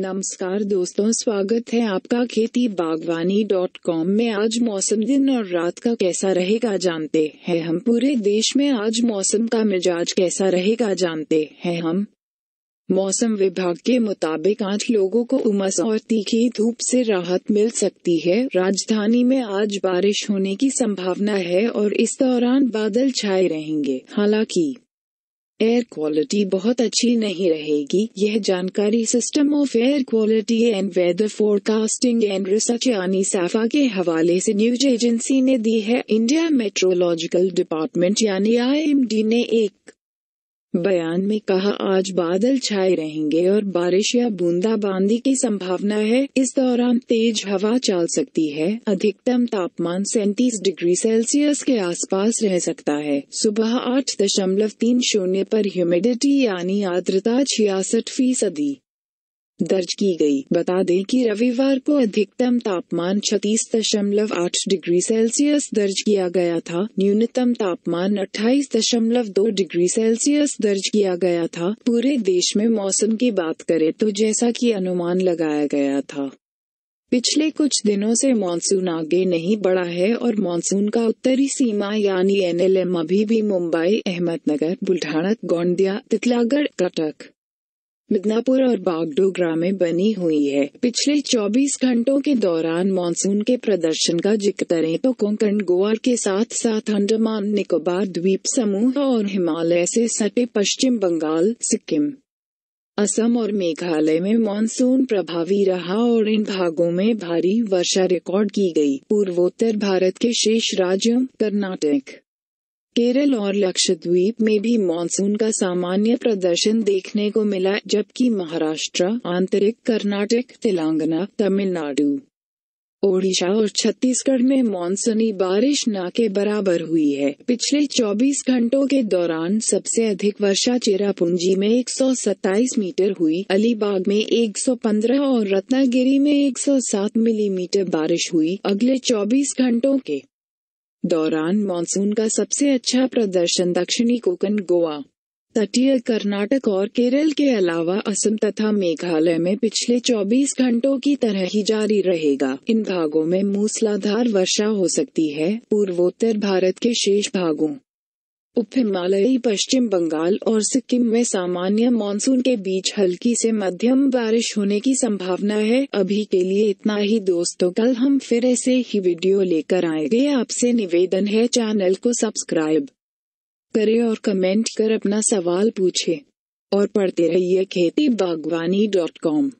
नमस्कार दोस्तों स्वागत है आपका खेती बागवानी डॉट कॉम में आज मौसम दिन और रात का कैसा रहेगा जानते हैं हम पूरे देश में आज मौसम का मिजाज कैसा रहेगा जानते हैं हम मौसम विभाग के मुताबिक आज लोगों को उमस और तीखी धूप से राहत मिल सकती है राजधानी में आज बारिश होने की संभावना है और इस दौरान बादल छाए रहेंगे हालांकि एयर क्वालिटी बहुत अच्छी नहीं रहेगी यह जानकारी system of air quality and weather forecasting and research यानी साफा के हवाले से न्यूज एजेंसी ने दी है इंडिया मेट्रोलॉजिकल डिपार्टमेंट यानी आईएमडी ने एक बयान में कहा आज बादल छाए रहेंगे और बारिश या बूंदाबांदी की संभावना है इस दौरान तेज हवा चल सकती है अधिकतम तापमान सैंतीस डिग्री सेल्सियस के आसपास रह सकता है सुबह आठ दशमलव तीन शून्य पर ह्यूमिडिटी यानी आर्द्रता छियासठ फीसदी दर्ज की गई बता दें कि रविवार को अधिकतम तापमान छत्तीस दशमलव आठ डिग्री सेल्सियस दर्ज किया गया था न्यूनतम तापमान अट्ठाईस दशमलव दो डिग्री सेल्सियस दर्ज किया गया था पूरे देश में मौसम की बात करें तो जैसा कि अनुमान लगाया गया था पिछले कुछ दिनों से मानसून आगे नहीं बढ़ा है और मानसून का उत्तरी सीमा यानी एनएलएम अभी भी मुंबई अहमदनगर बुल्ढाणा गोंदिया तितलागढ़ कटक मिदनापुर और बागडोगरा में बनी हुई है पिछले 24 घंटों के दौरान मानसून के प्रदर्शन का जिक्र करें तो कोंकण गोवा के साथ साथ अंडमान निकोबार द्वीप समूह और हिमालय से सटे पश्चिम बंगाल सिक्किम असम और मेघालय में मानसून प्रभावी रहा और इन भागों में भारी वर्षा रिकॉर्ड की गई। पूर्वोत्तर भारत के शेष राज्यों कर्नाटक केरल और लक्षद्वीप में भी मानसून का सामान्य प्रदर्शन देखने को मिला जबकि महाराष्ट्र आंतरिक कर्नाटक तेलंगाना तमिलनाडु ओडिशा और छत्तीसगढ़ में मानसूनी बारिश न के बराबर हुई है पिछले 24 घंटों के दौरान सबसे अधिक वर्षा चेरापूंजी में 127 मीटर हुई अलीबाग में 115 और रत्नागिरी में 107 मिलीमीटर बारिश हुई अगले 24 घंटों के दौरान मानसून का सबसे अच्छा प्रदर्शन दक्षिणी कोकन गोवा तटीय कर्नाटक और केरल के अलावा असम तथा मेघालय में पिछले 24 घंटों की तरह ही जारी रहेगा इन भागों में मूसलाधार वर्षा हो सकती है पूर्वोत्तर भारत के शेष भागों उप हिमालयी पश्चिम बंगाल और सिक्किम में सामान्य मानसून के बीच हल्की से मध्यम बारिश होने की संभावना है अभी के लिए इतना ही दोस्तों कल हम फिर ऐसे ही वीडियो लेकर आएंगे आपसे निवेदन है चैनल को सब्सक्राइब करें और कमेंट कर अपना सवाल पूछे और पढ़ते रहिए खेती बागवानी डॉट कॉम